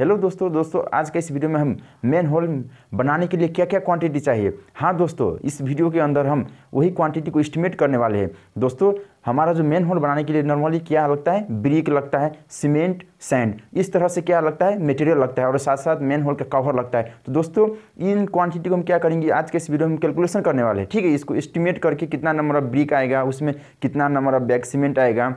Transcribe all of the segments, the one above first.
hello दोस्तों दोस्तों आज के इस वीडियो में हम मेन होल बनाने के लिए क्या क्या क्वांटिटी चाहिए हाँ दोस्तों इस वीडियो के अंदर हम वही क्वांटिटी को एस्टिमेट करने वाले हैं दोस्तों हमारा जो मेन होल बनाने के लिए नॉर्मली क्या लगता है ब्रिक लगता है सीमेंट सैंड इस तरह से क्या लगता है मटेरियल लगता है और साथ साथ मेन होल का कवर लगता है तो दोस्तों इन क्वांटिटी को हम क्या करेंगे आज के इस वीडियो में कैलकुलेशन करने वाले हैं ठीक है इसको एस्टिमेट करके कितना नंबर ऑफ ब्रिक आएगा उसमें कितना नंबर ऑफ बैग सीमेंट आएगा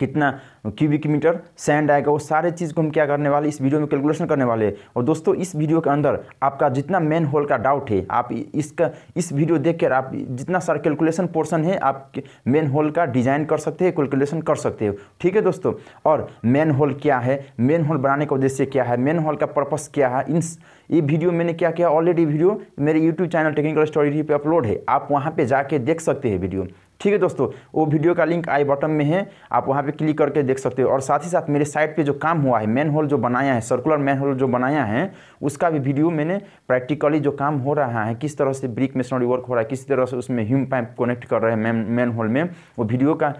कितना क्यूबिक मीटर सैंड आएगा वो सारे चीज़ को हम क्या करने वाले इस वीडियो में कैलकुलेशन करने वाले और दोस्तों इस वीडियो के अंदर आपका जितना मेन होल का डाउट है आप इसका इस वीडियो देखकर आप जितना सारा कैलकुलेशन पोर्शन है आप मेन होल का डिजाइन कर सकते हैं कैलकुलेशन कर सकते हो ठीक है दोस्तों और मेन होल क्या है मेन होल बनाने का उद्देश्य क्या है मेन होल का पर्पज़ क्या है इन ये वीडियो मैंने क्या किया ऑलरेडी वीडियो मेरे यूट्यूब चैनल टेक्निकल स्टोरी पर अपलोड है आप वहाँ पर जाके देख सकते हैं वीडियो ठीक है दोस्तों वो वीडियो का लिंक आई बॉटम में है आप वहाँ पे क्लिक करके देख सकते हो और साथ ही साथ मेरे साइट पे जो काम हुआ है मैन होल जो बनाया है सर्कुलर मैन होल जो बनाया है उसका भी वीडियो मैंने प्रैक्टिकली जो काम हो रहा है किस तरह से ब्रिक मेसनरी वर्क हो रहा है किस तरह से उसमें ह्यूम पाइप कनेक्ट कर रहे हैं मैन होल में वो वीडियो का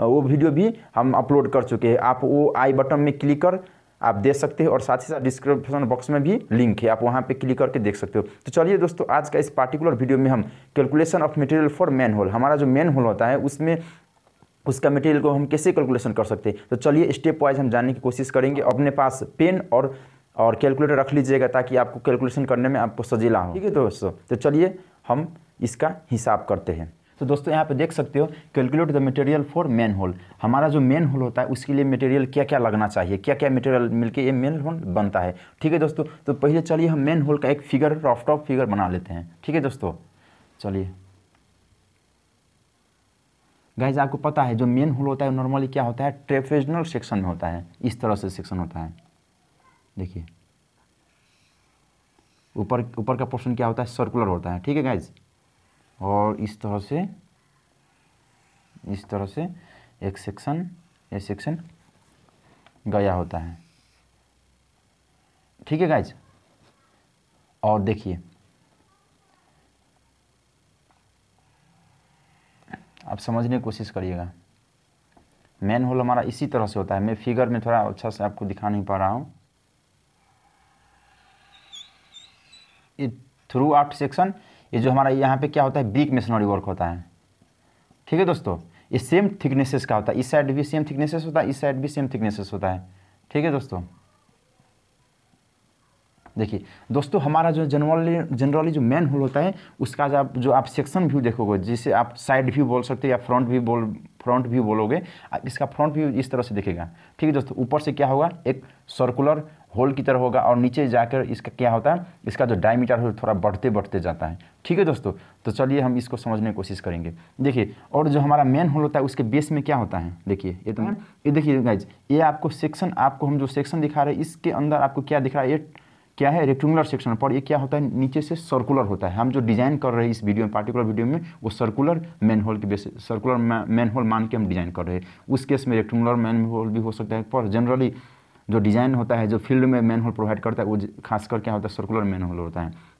वो वीडियो भी हम अपलोड कर चुके हैं आप वो आई बटन में क्लिक कर आप दे सकते हो और साथ ही साथ डिस्क्रिप्शन बॉक्स में भी लिंक है आप वहाँ पर क्लिक करके देख सकते हो तो चलिए दोस्तों आज का इस पार्टिकुलर वीडियो में हम calculation of material for manhole हमारा जो मैन होल होता है उसमें उसका मटेरियल को हम कैसे कैलकुलेशन कर सकते हैं तो चलिए स्टेप वाइज हम जानने की कोशिश करेंगे अपने पास पेन और और कैलकुलेटर रख लीजिएगा ताकि आपको कैलकुलेशन करने में आपको सजीला हो ठीक है दोस्तों तो चलिए हम इसका हिसाब करते हैं तो दोस्तों यहाँ पे देख सकते हो calculate the material for manhole हमारा जो मेन होल होता है उसके लिए मटेरियल क्या क्या लगना चाहिए क्या क्या मटेरियल मिलके ये मेन होल बनता है ठीक है दोस्तों तो पहले चलिए हम मेन होल का एक फिगर रॉफ टॉप फिगर बना लेते हैं ठीक है दोस्तों चलिए गाइज आपको पता है जो मेन होल होता है नॉर्मली क्या होता है ट्रेफेजनल सेक्शन में होता है इस तरह से सेक्शन होता है देखिए ऊपर ऊपर का पोर्शन क्या होता है सर्कुलर होता है ठीक है गाइज और इस तरह से इस तरह से एक सेक्शन ये सेक्शन गया होता है ठीक है गाइज और देखिए आप समझने की कोशिश करिएगा मेन होल हमारा इसी तरह से होता है मैं फिगर में थोड़ा अच्छा से आपको दिखा नहीं पा रहा हूँ ये थ्रू आउट सेक्शन ये जो हमारा यहाँ पे क्या होता है बीक मिशनरी वर्क होता है ठीक है दोस्तों ये सेम थिकनेसेस का होता है इस साइड भी सेम थिकनेसेस होता है इस साइड भी सेम थिकनेसेस होता है ठीक है दोस्तों देखिए दोस्तों हमारा जो जनरली जनरली जो मेन होल होता है उसका जो आप जो आप सेक्शन व्यू देखोगे जिसे आप साइड व्यू बोल सकते हैं या फ्रंट व्यू बोल फ्रंट व्यू बोलोगे इसका फ्रंट व्यू इस तरह से दिखेगा ठीक है दोस्तों ऊपर से क्या होगा एक सर्कुलर होल की तरह होगा और नीचे जाकर इसका क्या होता है इसका जो डायमीटर है थोड़ा बढ़ते बढ़ते जाता है ठीक है दोस्तों तो चलिए हम इसको समझने की कोशिश करेंगे देखिए और जो हमारा मेन होल होता है उसके बेस में क्या होता है देखिए ये तो ये देखिए गाइज ये आपको सेक्शन आपको हम जो सेक्शन दिखा रहे हैं इसके अंदर आपको क्या दिख रहा है ये क्या है रेक्टुलर सेक्शन पर ये क्या होता है नीचे से सर्कुलर होता है हम जो डिज़ाइन कर रहे हैं इस वीडियो में पार्टिकुलर वीडियो में वो सर्कुलर मैन होल के बेस सर्कुलर मैन होल मान के हम डिज़ाइन कर रहे हैं उस केस में रेक्टुलर मैन होल भी हो सकता है पर जनरली जो डिज़ाइन होता है जो फील्ड में मैन होल प्रोवाइड करता है वो खासकर क्या होता है सर्कुलर मैन होल होता है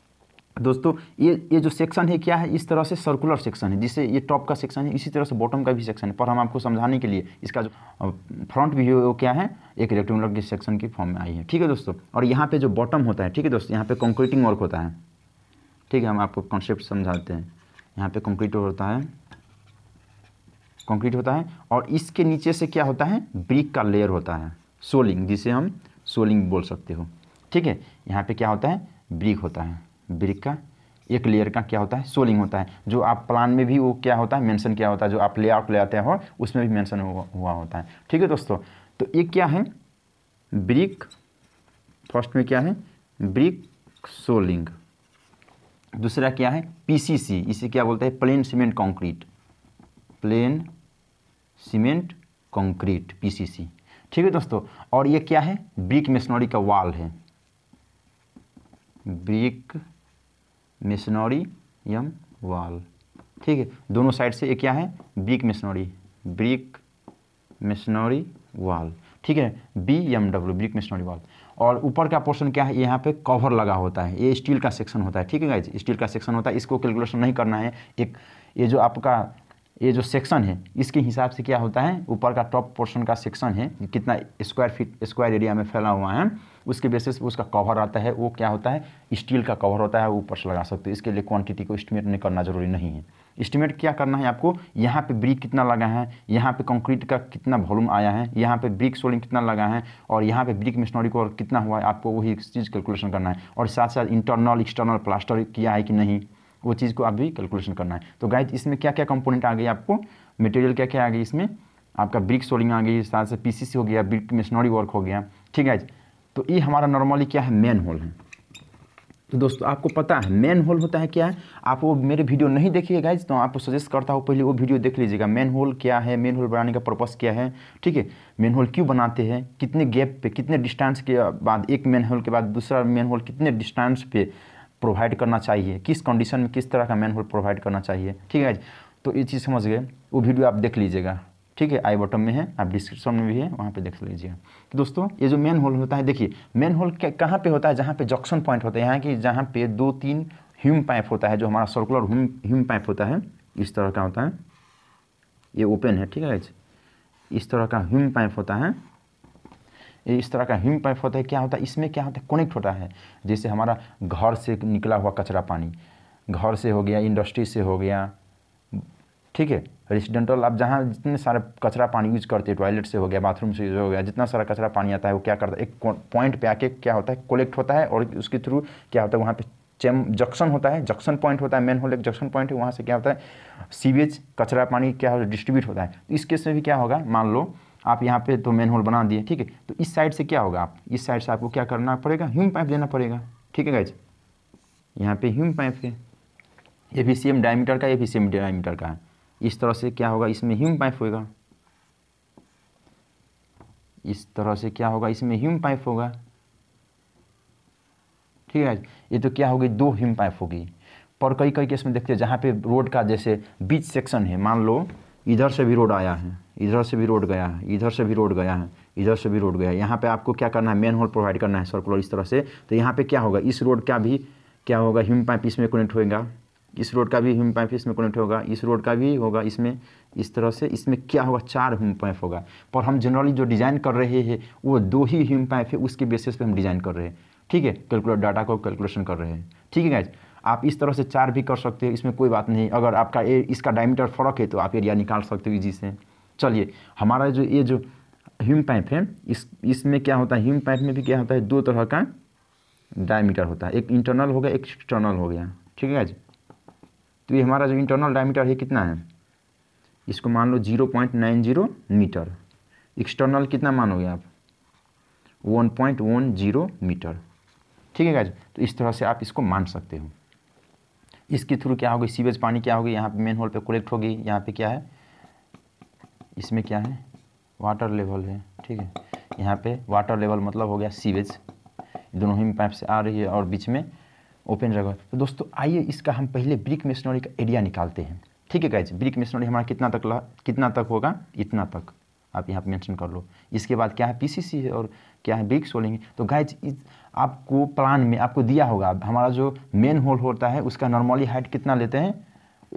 दोस्तों ये ये जो सेक्शन है क्या है इस तरह से सर्कुलर सेक्शन है जिससे ये टॉप का सेक्शन है इसी तरह से बॉटम का भी सेक्शन है पर हम आपको समझाने के लिए इसका जो फ्रंट व्यू है वो क्या है एक रेक्टेंगुलर के सेक्शन की फॉर्म में आई है ठीक है दोस्तों और यहाँ पे जो बॉटम होता है ठीक है दोस्तों यहाँ पे कंक्रीटिंग वर्क होता है ठीक है हम आपको कॉन्सेप्ट समझाते हैं यहाँ पे कंक्रीट होता है कंक्रीट होता है और इसके नीचे से क्या होता है ब्रिक का लेयर होता है सोलिंग जिसे हम सोलिंग बोल सकते हो ठीक है यहाँ पे क्या होता है ब्रिक होता है ब्रिक का एक लेयर का क्या होता है सोलिंग होता है जो आप प्लान में भी वो क्या होता है मेंशन क्या होता है जो आप ले आउट ले आते हो उसमें भी मेंशन हुआ, हुआ होता है ठीक है दोस्तों तो ये क्या है ब्रिक फर्स्ट में क्या है ब्रिक सोलिंग दूसरा क्या है पीसीसी इसे क्या बोलते हैं plain cement concrete plain cement concrete PCC ठीक है दोस्तों और ये क्या है ब्रिक मिशनरी का वाल है ब्रिक मिशनरी यम वाल ठीक है दोनों साइड से ये क्या है brick missionary brick masonry wall ठीक है B M W brick masonry wall और ऊपर का पोर्शन क्या है यहाँ पे कवर लगा होता है ये स्टील का सेक्शन होता है ठीक है गाइज स्टील का सेक्शन होता है इसको कैलकुलेशन नहीं करना है एक ये जो आपका ये जो सेक्शन है इसके हिसाब से क्या होता है ऊपर का टॉप पोर्शन का सेक्शन है कितना स्क्वायर फीट स्क्वायर एरिया में फैला हुआ है उसके बेसिस पे उसका कवर आता है वो क्या होता है स्टील का कवर होता है वो ऊपर से लगा सकते हो इसके लिए क्वांटिटी को इस्टीमेट नहीं करना जरूरी नहीं है इस्टीमेट क्या करना है आपको यहाँ पे ब्रिक कितना लगा है यहाँ पे कंक्रीट का कितना वॉल्यूम आया है यहाँ पे ब्रिक सोलिंग कितना लगा है और यहाँ पे ब्रिक मिशनरी को कितना हुआ है आपको वही चीज़ कैलकुलेशन करना है और साथ साथ इंटरनल एक्सटर्नल प्लास्टर किया है कि नहीं वो चीज़ को अभी कैलकुलेशन करना है तो गाइज इसमें क्या क्या कंपोनेंट आ गई आपको मटेरियल क्या क्या आ गई इसमें आपका ब्रिक सोलिंग आ गई साथ से पीसीसी हो गया ब्रिक मिशनरी वर्क हो गया ठीक है तो ये हमारा नॉर्मली क्या है मेन होल है तो दोस्तों आपको पता है मेन होल होता है क्या है आप वो मेरे वीडियो नहीं देखिए गाइज तो आपको सजेस्ट करता हूँ पहले वो वीडियो देख लीजिएगा मेन होल क्या है मेन होल बनाने का पर्पज़ क्या है ठीक है मेन होल क्यों बनाते हैं कितने गैप पे कितने डिस्टेंस के बाद एक मेन होल के बाद दूसरा मेन होल कितने डिस्टेंस पे प्रोवाइड करना चाहिए किस कंडीशन में किस तरह का मैन होल प्रोवाइड करना चाहिए ठीक है तो ये चीज़ समझ गए वो वीडियो आप देख लीजिएगा ठीक है आई बॉटम में है आप डिस्क्रिप्शन में भी है वहाँ पे देख लीजिएगा तो दोस्तों ये जो मेन होल होता है देखिए मेन होल कहाँ पे होता है जहाँ पे जंक्शन पॉइंट होता है यहाँ की जहाँ पे दो तीन ह्यूम पाइप होता है जो हमारा सर्कुलर ह्यूम ह्यूम पाइप होता है इस तरह का होता है ये ओपन है ठीक है इस तरह का ह्यूम पाइप होता है इस तरह का हिम पाइप होता है क्या होता है इसमें क्या होता है कनेक्ट होता है जैसे हमारा घर से निकला हुआ कचरा पानी घर से हो गया इंडस्ट्री से हो गया ठीक है रेसिडेंटल आप जहाँ जितने सारे कचरा पानी यूज करते हैं टॉयलेट से हो गया बाथरूम से यूज हो गया जितना सारा कचरा पानी आता है वो क्या करता है एक पॉइंट पे आके क्या होता है कलेक्ट होता है और उसके थ्रू क्या होता है वहाँ पे चेम जंक्शन होता है जंक्शन पॉइंट होता है मेन होल एक जंक्शन पॉइंट है वहाँ से क्या होता है सीवेज कचरा पानी क्या होता है डिस्ट्रीब्यूट होता है तो इसके से भी क्या होगा मान लो आप यहाँ पे तो मेन होल बना दिए ठीक है तो इस साइड से क्या होगा आप इस साइड से आपको क्या करना पड़ेगा ह्यूम पाइप देना पड़ेगा ठीक है गाइज यहाँ पे ह्यूम पाइप है ये भी सेम डायमीटर का ये भी सेम डायमीटर का है इस तरह से क्या होगा इसमें ह्यूम पाइप होगा इस तरह से क्या होगा इसमें ह्यूम पाइप होगा ठीक है ये तो क्या होगी दो ह्यूम पाइप होगी पर कई कई केस में देखते हैं जहाँ पे रोड का जैसे बीच सेक्शन है मान लो इधर से भी रोड आया है इधर से भी रोड गया है इधर से भी रोड गया है इधर से भी रोड गया है यहाँ पे आपको क्या करना है मेन होल प्रोवाइड करना है सर्कुलर इस तरह से तो यहाँ पे क्या होगा इस रोड का भी क्या होगा हिम पाइप इसमें कनेक्ट होएगा इस रोड का भी हिम पाइप इसमें कनेक्ट होगा इस रोड का भी होगा इसमें इस तरह से इसमें क्या होगा चार हिम पाइप होगा पर हम जनरली जो डिज़ाइन कर रहे हैं वो दो ही हिम पाइप है उसके बेसिस पर हम डिज़ाइन कर रहे हैं ठीक है कैलकुलेट डाटा को कैलकुलेशन कर रहे हैं ठीक है गाइज आप इस तरह से चार भी कर सकते हो इसमें कोई बात नहीं अगर आपका ए, इसका डायमीटर फ़र्क है तो आप एरिया निकाल सकते हो इजी से चलिए हमारा जो ये जो ह्यूम पाइप है इस इसमें क्या होता है ह्यूम पाइप में भी क्या होता है दो तरह का डायमीटर होता है एक इंटरनल हो गया एक एक्सटर्नल हो गया ठीक है जी तो ये हमारा जो इंटरनल डायमीटर है कितना है इसको मान लो zero point nine zero metre external कितना मानोगे आप one point one zero metre ठीक है जी तो इस तरह से आप इसको मान सकते हो इसके थ्रू क्या होगी सीवेज पानी क्या होगी यहाँ पे मेन होल पे कलेक्ट होगी यहाँ पे क्या है इसमें क्या है वाटर लेवल है ठीक है यहाँ पे वाटर लेवल मतलब हो गया सीवेज दोनों ही पाइप से आ रही है और बीच में ओपन जगह तो दोस्तों आइए इसका हम पहले ब्रिक मशीनरी का एरिया निकालते हैं ठीक है कैसे ब्रिक मशीनरी हमारा कितना तक कितना तक होगा इतना तक आप यहाँ पे मेंशन कर लो इसके बाद क्या है पीसीसी है और क्या है ब्रिक्स होलिंग तो गाइज आपको प्लान में आपको दिया होगा हमारा जो मेन होल होता है उसका नॉर्मली हाइट कितना लेते हैं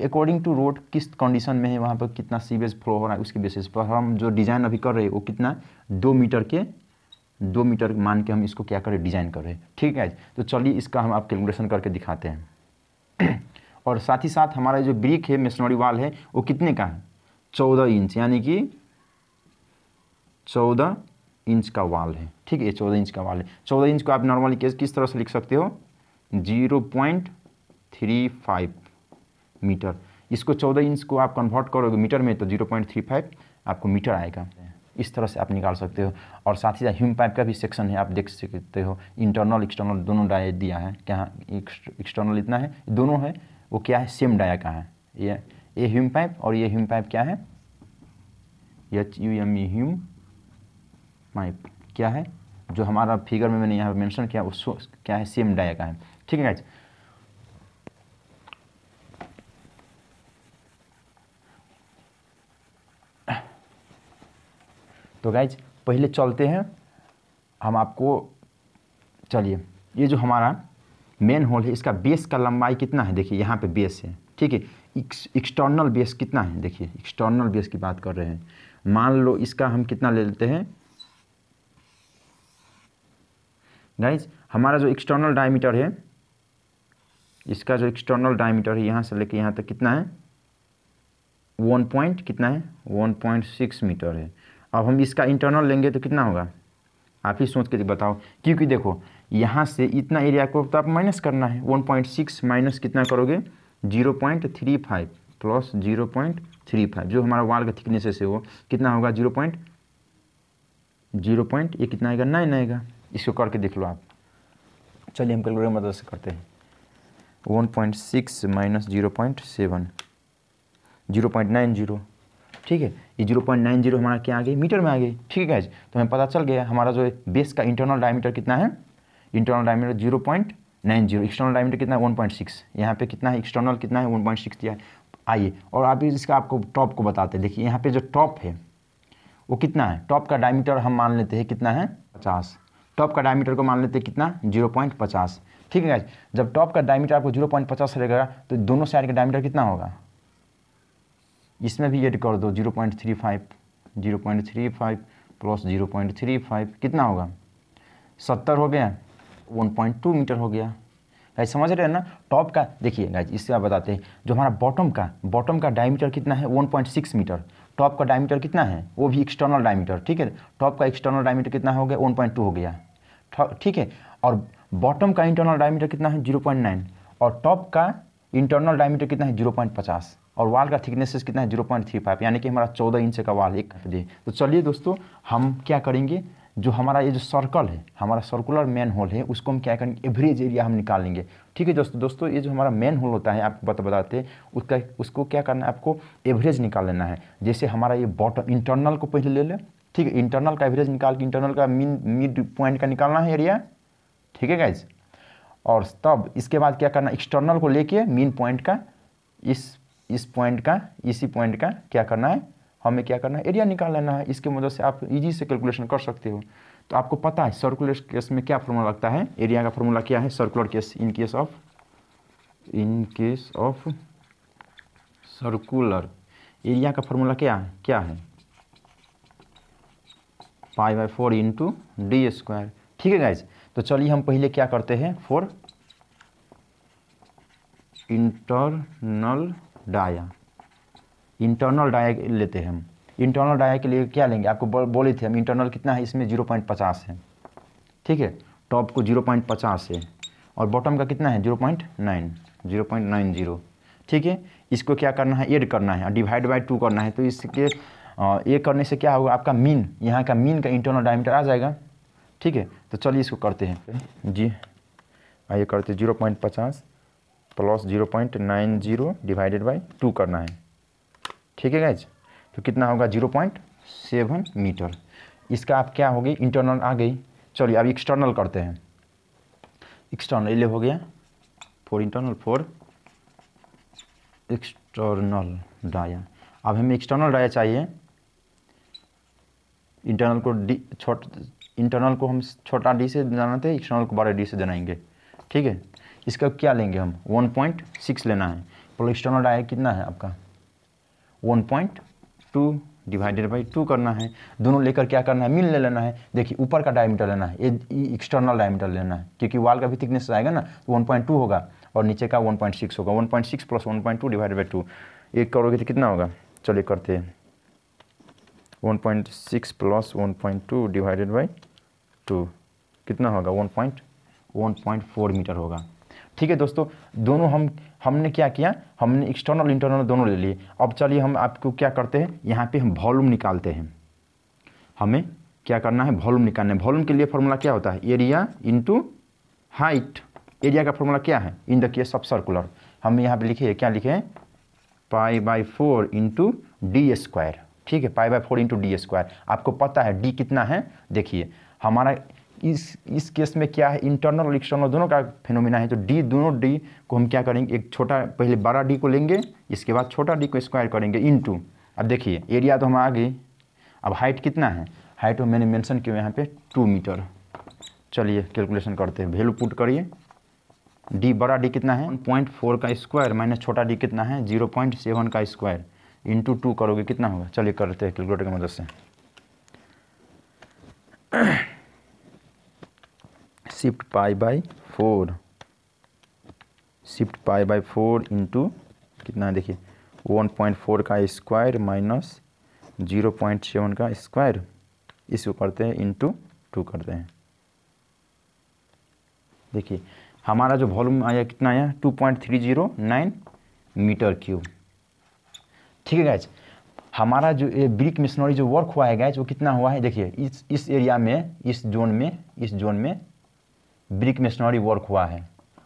अकॉर्डिंग टू रोड किस कंडीशन में है वहाँ पर कितना सीवेज फ्लो हो रहा है उसके बेसिस पर हम जो डिज़ाइन अभी कर रहे हैं वो कितना दो मीटर के दो मीटर मान के हम इसको क्या करें डिज़ाइन कर रहे हैं ठीक है तो चलिए इसका हम आप कैलकुलेशन करके दिखाते हैं और साथ ही साथ हमारा जो ब्रिक है मेसनरी वाल है वो कितने का है चौदह इंच यानी कि चौदह इंच का वाल है ठीक है चौदह इंच का वाल है चौदह इंच को आप नॉर्मली केस किस तरह से लिख सकते हो zero point three five metre इसको चौदह इंच को आप कन्वर्ट करोगे मीटर में तो जीरो पॉइंट थ्री फाइव आपको मीटर आएगा इस तरह से आप निकाल सकते हो और साथ ही साथ ह्यूम पाइप का भी सेक्शन है आप देख सकते हो इंटरनल एक्सटर्नल दोनों डाया दिया है क्या एक्सटर्नल इतना है दोनों है वो क्या है सेम डाया का है ये ये ह्यूम पाइप और ये ह्यूम पाइप क्या है H U M E hume pipe क्या है जो हमारा फिगर में मैंने यहाँ पर मैंशन किया उसको क्या है सेम डाया का है ठीक है गाइज तो गाइज पहले चलते हैं हम आपको चलिए ये जो हमारा मेन होल है इसका बेस का लंबाई कितना है देखिए यहाँ पे बेस है ठीक है एक्सटर्नल बेस कितना है देखिए एक्सटर्नल बेस की बात कर रहे हैं मान लो इसका हम कितना ले लेते हैं गाइज हमारा जो एक्सटर्नल डायमीटर है इसका जो एक्सटर्नल डायमीटर है यहाँ से लेके यहाँ तक कितना है वन पॉइंट कितना है वन पॉइंट सिक्स मीटर है अब हम इसका इंटरनल लेंगे तो कितना होगा आप ही सोच के बताओ क्योंकि देखो यहाँ से इतना एरिया को तो आप माइनस करना है वन पॉइंट सिक्स माइनस कितना करोगे zero point three five plus zero point three five जो हमारा वाल का थिकनेस से वो कितना होगा जीरो पॉइंट जीरो पॉइंट ये कितना आएगा नाइन आएगा इसको करके देख लो आप चलिए हम कैलकुलेटर मदद से करते हैं one point six minus zero point seven zero point nine zero ठीक है ये जीरो पॉइंट नाइन जीरो हमारा क्या आ गई मीटर में आ गई ठीक है तो हमें पता चल गया हमारा जो है बेस का इंटरनल डायमीटर कितना है internal diameter zero point nine zero external diameter कितना है वन पॉइंट सिक्स यहाँ पे कितना है एक्सटर्नल कितना है वन पॉइंट सिक्स दिया आइए और आप इसका आपको टॉप को बताते हैं देखिए यहाँ पे जो टॉप है वो कितना है टॉप का डायमीटर हम मान लेते हैं कितना है पचास टॉप का डायमीटर को मान लेते हैं कितना जीरो पॉइंट पचास ठीक है गाइज जब टॉप का डायमीटर आपको जीरो पॉइंट पचास रहेगा तो दोनों साइड का डायमीटर कितना होगा इसमें भी एड कर दो zero point three five zero point three five plus zero point three five कितना होगा सत्तर हो गया वन पॉइंट टू मीटर हो गया गाइज समझ रहे हैं ना टॉप का देखिए गाइज इससे आप बताते हैं जो हमारा बॉटम का बॉटम का डायमीटर कितना है one point six metre top का डायमीटर कितना है वो भी एक्सटर्नल डायमीटर ठीक है टॉप का एक्सटर्नल डायमीटर कितना हो गया वन पॉइंट टू हो गया ठीक है और बॉटम का इंटरनल डायमीटर कितना है जीरो पॉइंट नाइन और टॉप का इंटरनल डायमीटर कितना है जीरो पॉइंट पचास और वाल का थिकनेसेस कितना है जीरो पॉइंट थ्री फाइव यानी कि हमारा चौदह इंच का वाल एक जी तो चलिए दोस्तों हम क्या करेंगे जो हमारा ये जो सर्कल है हमारा सर्कुलर मेन होल है उसको हम क्या करेंगे एवरेज एरिया हम निकालेंगे ठीक है दोस्तों दोस्तों ये जो हमारा मेन होल होता है आपको बता बताते उसका उसको क्या करना है आपको एवरेज निकाल लेना है जैसे हमारा ये बॉटम इंटरनल को पहले ले लें ठीक है इंटरनल का एवरेज निकाल के इंटरनल का मीन मिड पॉइंट का निकालना है एरिया ठीक है गाइज और तब इसके बाद क्या करना एक्सटर्नल को लेके मीन पॉइंट का इस इस पॉइंट का इसी पॉइंट का क्या करना है हमें क्या करना है एरिया निकाल लेना है इसके मदद से आप इजी से कैलकुलेशन कर सकते हो तो आपको पता है सर्कुलर केस में क्या फॉर्मूला लगता है एरिया का फॉर्मूला क्या है circular case in case of in case of circular area का फॉर्मूला क्या है क्या है pi by four into d square ठीक है गाइज तो चलिए हम पहले क्या करते हैं for internal dia internal dia लेते हैं हम इंटरनल डाया के लिए क्या लेंगे आपको बोले थे हम इंटरनल कितना है इसमें जीरो पॉइंट पचास है ठीक है टॉप को जीरो पॉइंट पचास है और बॉटम का कितना है zero point nine zero point nine zero ठीक है इसको क्या करना है एड करना है डिवाइड बाई टू करना है तो इसके ये करने से क्या होगा आपका मीन यहाँ का मीन का इंटरनल डायमीटर आ जाएगा ठीक है तो चलिए इसको करते हैं जी आइए करते जीरो पॉइंट पचास plus zero point nine zero divided by two करना है ठीक है गाइज तो कितना होगा जीरो पॉइंट सेवन मीटर इसका आप क्या हो गई इंटरनल आ गई चलिए अब एक्सटर्नल करते हैं एक्सटर्नल ये हो गया for internal for external dia अब हमें एक्सटर्नल डाया चाहिए इंटरनल को डी छोट इंटरनल को हम छोटा डी से जाना थे एक्सटर्नल को बड़े डी से जनाएंगे ठीक है इसका क्या लेंगे हम 1.6 लेना है प्लस एक्सटर्नल डाय कितना है आपका 1.2 डिवाइडेड बाई टू करना है दोनों लेकर क्या करना है मिल ले लेना है देखिए ऊपर का डायमीटर लेना है ये एक्सटर्नल डायमीटर लेना है क्योंकि वाल का भी थिकनेस आएगा ना तो टू होगा और नीचे का सिक्स होगा six plus two divided by two एक करोगे तो कितना होगा चलिए करते हैं 1.6 प्लस 1.2 डिवाइडेड बाई टू कितना होगा 1.1.4 मीटर होगा ठीक है दोस्तों दोनों हम हमने क्या किया हमने एक्सटर्नल इंटरनल दोनों ले लिए अब चलिए हम आपको क्या करते हैं यहाँ पे हम वॉल्यूम निकालते हैं हमें क्या करना है वॉल्यूम निकालना है वॉल्यूम के लिए फॉर्मूला क्या होता है एरिया इंटू हाइट एरिया का फॉर्मूला क्या है in the case of circular हम यहाँ पे लिखे क्या लिखे pi by four into d square ठीक है pi by four into d square आपको पता है डी कितना है देखिए हमारा इस इस केस में क्या है इंटरनल और एक्सटर्नल दोनों का फेनोमिना है तो डी दोनों डी को हम क्या करेंगे एक छोटा पहले बड़ा डी को लेंगे इसके बाद छोटा डी को स्क्वायर करेंगे टू अब देखिए एरिया तो हम आ गए अब हाइट कितना है हाइट में मैंने मेंशन किया यहाँ पे टू मीटर चलिए कैलकुलेशन करते हैं वैल्यू पुट करिए डी बड़ा डी कितना है पॉइंट फोर का स्क्वायर माइनस छोटा डी कितना है जीरो पॉइंट सेवन का स्क्वायर इंटू टू करोगे कितना होगा चलिए करते हैं कैलकुलेटर की मदद से shift pi by four shift pi by four into कितना है देखिए वन पॉइंट फोर का square minus zero point seven का स्क्वायर इसको करते हैं इंटू टू करते हैं देखिए हमारा जो वॉल्यूम आया कितना आया two point three zero nine metre cube ठीक है गैज हमारा जो ब्रिक मिशनरी जो वर्क हुआ है गैज वो कितना हुआ है देखिए इस इस एरिया में इस जोन में इस जोन में ब्रिक मिशनरी वर्क हुआ है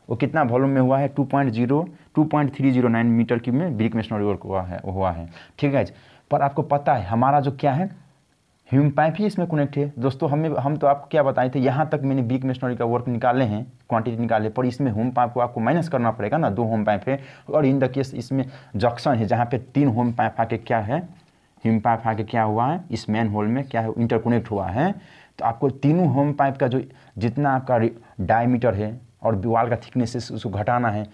वो कितना वॉल्यूम में हुआ है two point zero two point three zero nine metre cube में ब्रिक मिशनरी वर्क हुआ है हुआ है ठीक है पर आपको पता है हमारा जो क्या है पाइप ही इसमें कनेक्ट है दोस्तों हमें हम तो आपको क्या बताए थे यहाँ तक मैंने बीक मशनरी का वर्क निकाले हैं क्वांटिटी निकाले पर इसमें होम पाइप को आपको माइनस करना पड़ेगा ना दो होम पाइप है और इन द केस इसमें जंक्शन है जहाँ पे तीन होम पाइप आके क्या है हिम पाइप आके क्या हुआ है इस मैन होल में क्या है इंटरकोनेक्ट हुआ है तो आपको तीनों होम पाइप का जो जितना आपका डायमीटर है और दीवार का थिकनेस है उसको घटाना है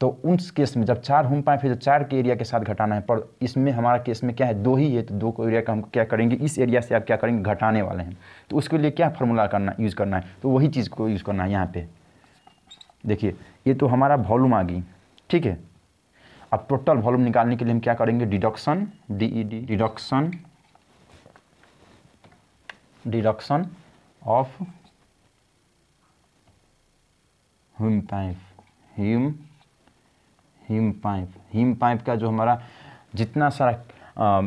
तो उस केस में जब चार होम पाए फिर तो चार के एरिया के साथ घटाना है पर इसमें हमारा केस में क्या है दो ही है तो दो को एरिया का हम क्या करेंगे इस एरिया से आप क्या करेंगे घटाने वाले हैं तो उसके लिए क्या फॉर्मूला करना यूज़ करना है तो वही चीज़ को यूज़ करना है यहाँ पे देखिए ये तो हमारा वॉल्यूम आ गई ठीक है अब टोटल वॉल्यूम निकालने के लिए हम क्या करेंगे deduction D E D deduction deduction of hume pipe hume hume pipe hume pipe का जो हमारा जितना सारा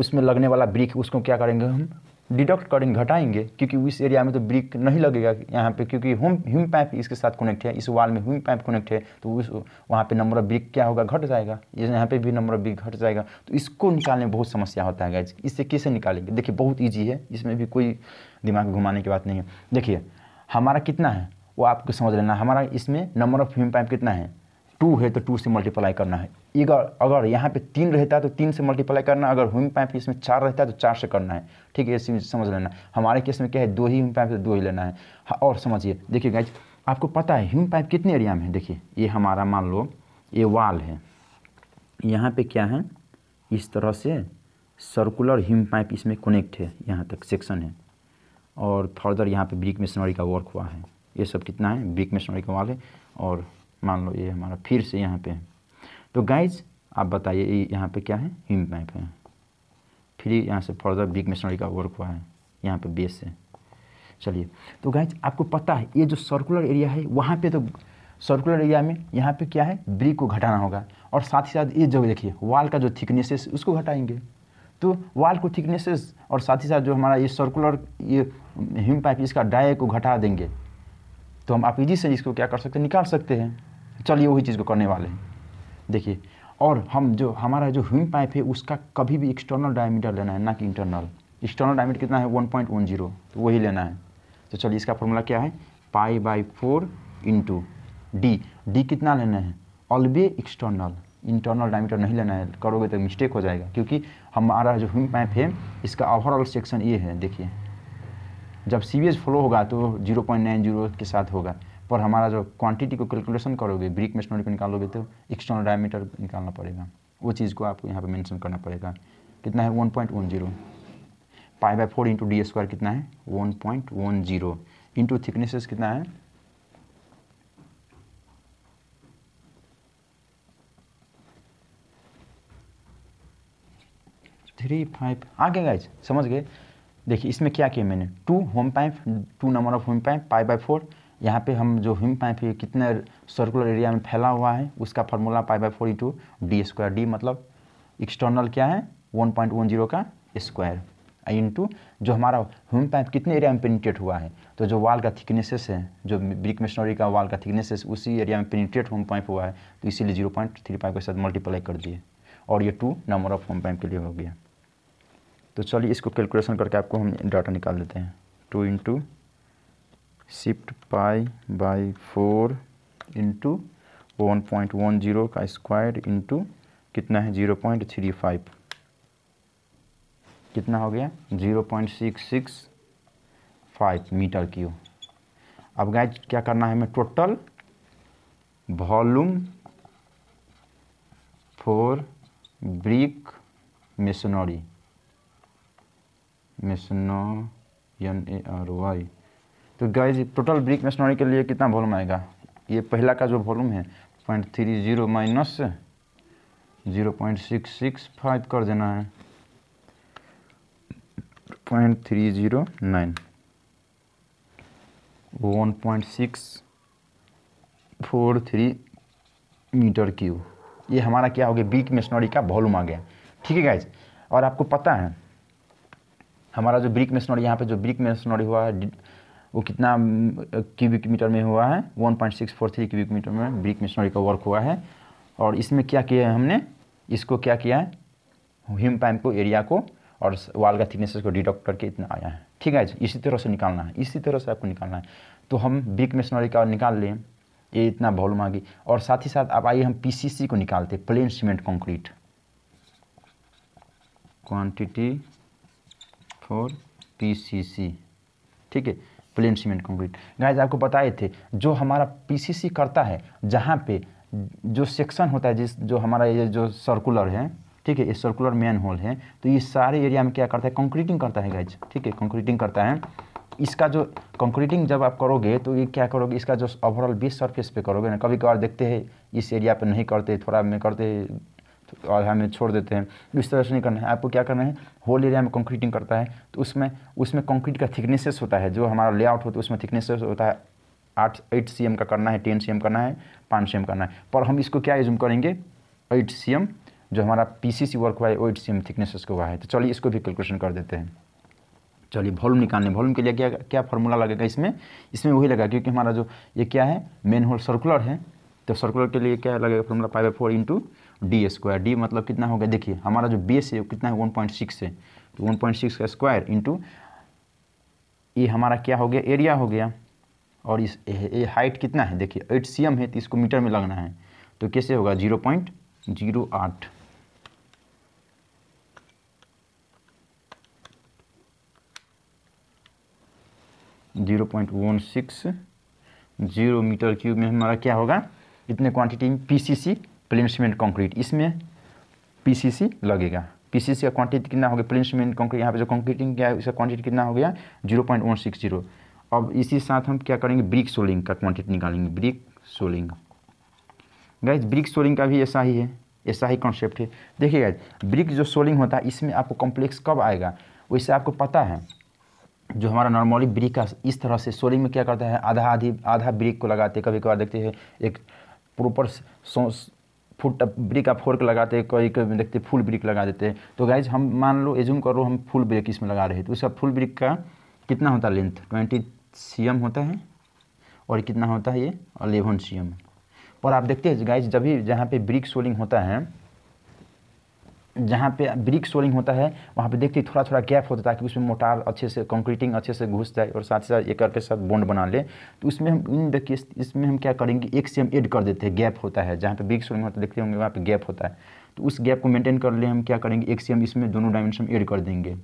उसमें लगने वाला ब्रिक उसको क्या करेंगे हम डिडक्ट करेंगे घटाएंगे क्योंकि उस एरिया में तो ब्रिक नहीं लगेगा यहाँ पे क्योंकि होम हिम पाइप इसके साथ कनेक्ट है इस वाल में हिम पाइप कनेक्ट है तो उस वहाँ पे नंबर ऑफ ब्रिक क्या होगा घट जाएगा यहाँ पे भी नंबर ऑफ ब्रिक घट जाएगा तो इसको निकालने में बहुत समस्या होता है गैज इससे कैसे निकालेंगे देखिए बहुत ईजी है इसमें भी कोई दिमाग घुमाने की बात नहीं है देखिए हमारा कितना है वो आपको समझ लेना हमारा इसमें नंबर ऑफ हिम पाइप कितना है टू है तो टू से मल्टीप्लाई करना है इगर अगर यहाँ पे तीन रहता है तो तीन से मल्टीप्लाई करना अगर होम पैंप इसमें चार रहता है तो चार से करना है ठीक है इसमें समझ लेना हमारे केस में क्या है दो ही होम पैंप से दो ही लेना है हाँ, और समझिए देखिए गाइज आपको पता है ह्यूम पाइप कितने एरिया में है देखिए ये हमारा मान लो ये वाल है यहाँ पे क्या है इस तरह से सर्कुलर ह्यूम पाइप इसमें कनेक्ट है यहाँ तक सेक्शन है और फर्दर यहाँ पे ब्रिक मशीनरी का वर्क हुआ है ये सब कितना है ब्रिक मशीनरी का वाल है और मान लो ये हमारा फिर से यहाँ पे है तो गाइज आप बताइए ये यहाँ पे क्या है हिम मैप है फिर यहाँ से फर्दर बिग मशीनरी का वर्क हुआ है यहाँ पे बेस है चलिए तो गाइज आपको पता है ये जो सर्कुलर एरिया है वहाँ पे तो सर्कुलर एरिया में यहाँ पे क्या है ब्रिक को घटाना होगा और साथ ही साथ ये जगह देखिए वाल का जो थिकनेसेस उसको घटाएंगे तो वाल को थिकनेसेस और साथ ही साथ जो हमारा ये सर्कुलर ये हिम पाइप इसका डाय को घटा देंगे तो हम आप इजी से इसको क्या कर सकते हैं निकाल सकते हैं चलिए वही चीज़ को करने वाले हैं देखिए और हम जो हमारा जो ह्यूम पाइप है उसका कभी भी एक्सटर्नल डायमीटर लेना है ना कि इंटरनल एक्सटर्नल डायमीटर कितना है वन पॉइंट वन जीरो तो वही लेना है तो चलिए इसका फॉर्मूला क्या है pi by four into d d कितना लेना है ऑलवे एक्सटर्नल इंटरनल डायमीटर नहीं लेना है करोगे तो मिस्टेक हो जाएगा क्योंकि हमारा जो ह्यूम पाइप है इसका ओवरऑल सेक्शन ये है देखिए जब सीवेज फ्लो होगा तो जीरो के साथ होगा पर हमारा जो क्वांटिटी को कैलकुलेशन करोगे ब्रिक में को निकालोगे तो एक्सटर्नल डायमीटर निकालना पड़ेगा वो चीज़ को आपको यहाँ पे मेंशन करना पड़ेगा कितना है 1.10 point one zero pi by four into d square कितना है 1.10 point one zero into thicknesses कितना है थ्री फाइव आ गया गाइज समझ गए देखिए इसमें क्या किया मैंने two hume pipe two number of hume pipe pi by four यहाँ पे हम जो हिम पाइप है कितने सर्कुलर एरिया में फैला हुआ है उसका formula pi by forty two d square d मतलब एक्सटर्नल क्या है वन पॉइंट वन जीरो का स्क्वायर इंटू जो हमारा हिम पाइप कितने एरिया में पेनिट्रेट हुआ है तो जो वाल का थिकनेसेस है जो ब्रिक मशीनरी का वाल का थिकनेसेस उसी एरिया में पेनिट्रेट होम पाइप हुआ है तो इसीलिए जीरो पॉइंट थ्री फाइव के साथ मल्टीप्लाई कर दिए और ये two number of hume pipe के लिए हो गया तो चलिए इसको कैलकुलेशन करके आपको हम डाटा निकाल लेते हैं two into shift pi by four into one point one zero का स्क्वायर इंटू कितना है जीरो पॉइंट थ्री फाइव कितना हो गया zero point six six five metre cube अब गाइज क्या करना है हमें total volume for brick masonry mason N A R Y तो गाइज टोटल ब्रिक मशीनरी के लिए कितना वॉल्यूम आएगा ये पहला का जो वॉल्यूम है point three zero minus zero point six six five कर देना है point three zero nine one point six four three metre cube ये हमारा क्या हो गया ब्रिक मशीनरी का वॉल्यूम आ गया ठीक है गाइज और आपको पता है हमारा जो ब्रिक मशीनरी यहाँ पे जो ब्रिक मशीनरी हुआ है वो कितना क्यूबिक मीटर में हुआ है 1.643 क्यूबिक मीटर में ब्रिक मिशनरी का वर्क हुआ है और इसमें क्या किया है हमने इसको क्या किया है हिम पैम्प को एरिया को और वाल का थिकनेस को डिडक्ट करके इतना आया है ठीक है इसी तरह से निकालना है इसी तरह से आपको निकालना है तो हम ब्रिक मशीनरी का निकाल लें ये इतना वॉल्यूम आ गई और साथ ही साथ अब आइए हम पी को निकालते plain cement concrete quantity for P ठीक है प्लेन सीमेंट कंक्रीट गाइज आपको बताए थे जो हमारा पीसीसी करता है जहाँ पे जो सेक्शन होता है जिस जो हमारा ये जो सर्कुलर है ठीक है ये सर्कुलर मेन होल है तो ये सारे एरिया में क्या करता है कंक्रीटिंग करता है गाइज ठीक है कंक्रीटिंग करता है इसका जो कंक्रीटिंग जब आप करोगे तो ये क्या करोगे इसका जो ओवरऑल बेस सरफेस पे करोगे ना कभी कभार देखते हैं इस एरिया पे नहीं करते थोड़ा में करते तो आधा में छोड़ देते हैं तो इस तरह से नहीं करना है आपको क्या करना है होल एरिया में कंक्रीटिंग करता है तो उसमें उसमें कंक्रीट का थिकनेसेस होता है जो हमारा लेआउट होता है उसमें थिकनेसेस होता है आठ एट सी का करना है टेन सी करना है पाँच सी करना है पर हम इसको क्या एज्यूम करेंगे एट सी जो हमारा सी वर्क हुआ है एट सी एम थिकनेसेस को हुआ है तो चलिए इसको भी कैलकुलेशन कर देते हैं चलिए वॉल्यूम निकालने वॉल्यूम के लिए क्या क्या फार्मूला लगेगा इसमें इसमें वही लगा क्योंकि हमारा जो ये क्या है मेन होल सर्कुलर है तो सर्कुलर के लिए क्या लगेगा formula pi by four into d square d मतलब कितना हो गया देखिए हमारा जो बेस है वो कितना है वन पॉइंट सिक्स है तो वन पॉइंट सिक्स का स्क्वायर इंटू ये हमारा क्या हो गया एरिया हो गया और इस ये हाइट कितना है देखिए एट सी एम है तो इसको मीटर में लगना है तो कैसे होगा जीरो पॉइंट जीरो आठ zero point one six zero metre cube में हमारा क्या होगा इतने क्वांटिटी में पीसीसी प्लेन सीमेंट कंक्रीट इसमें पीसीसी लगेगा पीसीसी का क्वांटिटी कितना हो गया प्लेन सीमेंट कंक्रीट यहाँ पे जो कंक्रीटिंग किया है उसका क्वांटिटी कितना हो गया zero point one six zero अब इसी साथ हम क्या करेंगे ब्रिक सोलिंग का क्वांटिटी निकालेंगे brick soling guys brick soling का भी ऐसा ही है ऐसा ही कॉन्सेप्ट है देखिए गाइज ब्रिक जो सोलिंग होता है इसमें आपको कॉम्प्लेक्स कब आएगा वैसे आपको पता है जो हमारा नॉर्मली ब्रिक का इस तरह से सोलिंग में क्या करता है आधा आधी आधा ब्रिक को लगाते कभी कभार देखते हैं एक प्रॉपर फुट ब्रिक आप फोर्क लगाते हैं कई कभी देखते फुल ब्रिक लगा देते हैं तो गाइज हम मान लो एजूम करो हम फुल ब्रिक इसमें लगा रहे हैं तो उसका फुल ब्रिक का कितना होता है लेंथ ट्वेंटी सी एम होता है और कितना होता है ये अलेवन सी एम पर आप देखते हैं गाइज जब भी जहाँ पे ब्रिक सोलिंग होता है जहाँ पे ब्रिक सोलिंग होता है वहाँ पे देखते थोड़ा थोड़ा गैप होता है ताकि उसमें मोटार अच्छे से कंक्रीटिंग अच्छे से घुस जाए और साथ ही साथ एक के साथ बॉन्ड बना ले तो उसमें हम इन देखिए इसमें हम क्या करेंगे एक से हम ऐड कर देते हैं गैप होता है जहाँ पे ब्रिक सोलिंग होता है देखते होंगे वहाँ पर गैप होता है तो उस गैप को मेनटेन कर ले हम क्या करेंगे एक सी इसमें दोनों डायमेंशन एड कर देंगे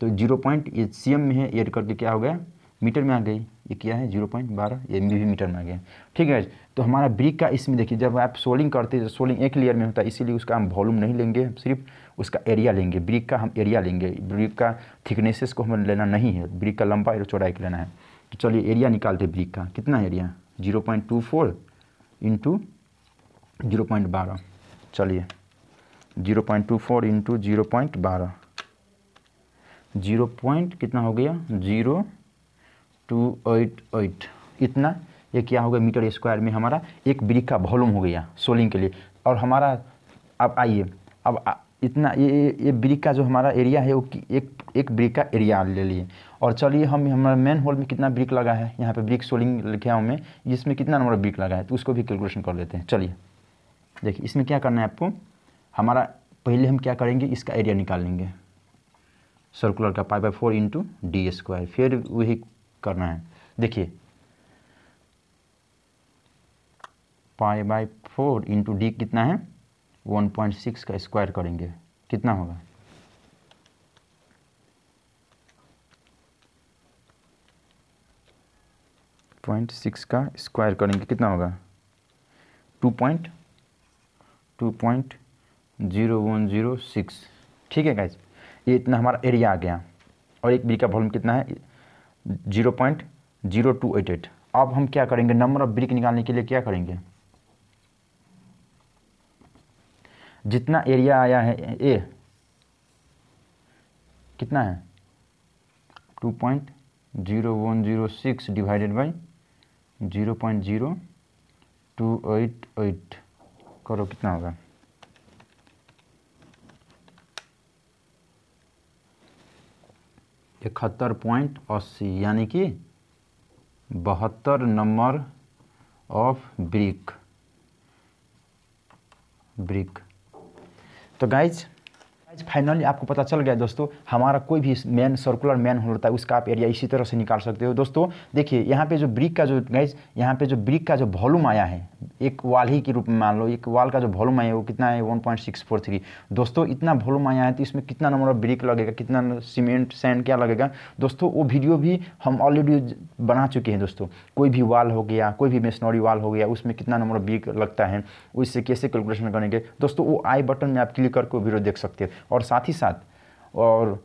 तो जीरो पॉइंट सी में है एड करके क्या हो गया मीटर में आ गई ये क्या है जीरो पॉइंट बारह ये भी मीटर में आ गया ठीक है तो हमारा ब्रिक का इसमें देखिए जब आप सोलिंग करते हैं सोलिंग एक लेयर में होता है इसीलिए उसका हम वॉल्यूम नहीं लेंगे सिर्फ उसका एरिया लेंगे ब्रिक का हम एरिया लेंगे ब्रिक का थिकनेसेस को हमें लेना नहीं है ब्रिक का लंबा और चौड़ाई लेना है तो चलिए एरिया निकालते ब्रिक का कितना area zero point two four into zero point बारह चलिए zero point two four into zero point बारह जीरो पॉइंट कितना हो गया जीरो टू एट एट इतना ये क्या हो गया मीटर स्क्वायर में हमारा एक ब्रिक का वॉल्यूम हो गया सोलिंग के लिए और हमारा अब आइए अब आ, इतना ये ये ब्रिक का जो हमारा एरिया है वो एक एक ब्रिक का एरिया ले लिए और चलिए हम हमारा मेन होल में कितना ब्रिक लगा है यहाँ पे ब्रिक सोलिंग लिखा हूँ मैं इसमें कितना नंबर ब्रिक लगा है तो उसको भी कैलकुलेशन कर लेते हैं चलिए देखिए इसमें क्या करना है आपको हमारा पहले हम क्या करेंगे इसका एरिया निकाल लेंगे सर्कुलर का pi by four into d square फिर वही करना है देखिए pi by four into d कितना है वन पॉइंट सिक्स का स्क्वायर करेंगे कितना होगा पॉइंट सिक्स का स्क्वायर करेंगे कितना होगा two point two point zero one zero six ठीक है गाइज ये इतना हमारा एरिया आ गया और एक बी का वॉल्यूम कितना है zero point zero two eight eight अब हम क्या करेंगे नंबर ऑफ ब्रिक निकालने के लिए क्या करेंगे जितना एरिया आया है ए कितना है two point zero one zero six divided by zero point zero two eight eight करो कितना होगा इकहत्तर पॉइंट अस्सी यानी कि बहत्तर नंबर ऑफ ब्रिक ब्रिक तो गाइज फाइनली आपको पता चल गया दोस्तों हमारा कोई भी मैन सर्कुलर मैन होल होता है उसका आप एरिया इसी तरह से निकाल सकते हो दोस्तों देखिए यहाँ पे जो ब्रिक का जो गैस यहाँ पे जो ब्रिक का जो वॉल्यूम आया है एक वाल ही के रूप में मान लो एक वाल का जो वॉल्यूम आया वो कितना है one point six four three दोस्तों इतना वॉल्यूम आया है तो इसमें कितना नंबर ऑफ ब्रिक लगेगा कितना सीमेंट सैंड क्या लगेगा दोस्तों वो वीडियो भी हम ऑलरेडी बना चुके हैं दोस्तों कोई भी वाल हो गया कोई भी मेसनोरी वाल हो गया उसमें कितना नंबर ऑफ ब्रिक लगता है उससे कैसे कैलकुलेशन करेंगे दोस्तों वो आई बटन में आप क्लिक करके वीडियो देख सकते हो और साथ ही साथ और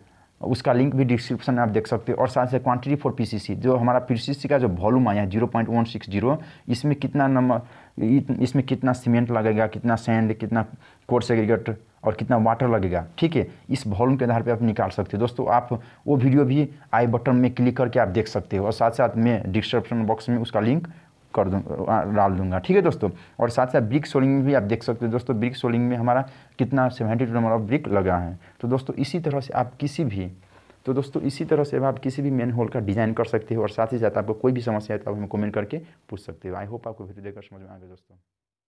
उसका लिंक भी डिस्क्रिप्शन में आप देख सकते हो और साथ ही क्वांटिटी फॉर पीसीसी जो हमारा पीसीसी का जो वॉलूम आया है zero point one six zero इसमें कितना नंबर इसमें कितना सीमेंट लगेगा कितना सैंड कितना कोर्स एग्रीगेट और कितना वाटर लगेगा ठीक है इस वॉल्यूम के आधार पर आप निकाल सकते हो दोस्तों आप वो वीडियो भी आई बटन में क्लिक करके आप देख सकते हो और साथ साथ मैं डिस्क्रिप्शन बॉक्स में उसका लिंक कर दूँ डाल दूंगा ठीक है दोस्तों और साथ साथ ब्रिक सोलिंग में भी आप देख सकते हो दोस्तों ब्रिक सोलिंग में हमारा कितना seventy two number of brick लगा है तो दोस्तों इसी तरह से आप किसी भी तो दोस्तों इसी तरह से आप किसी भी मेन होल का डिज़ाइन कर सकते हो और साथ ही साथ आपको कोई भी समस्या है तो आप हमें कमेंट करके पूछ सकते हो आई होप आपको वीडियो देखकर समझ में आ गया दोस्तों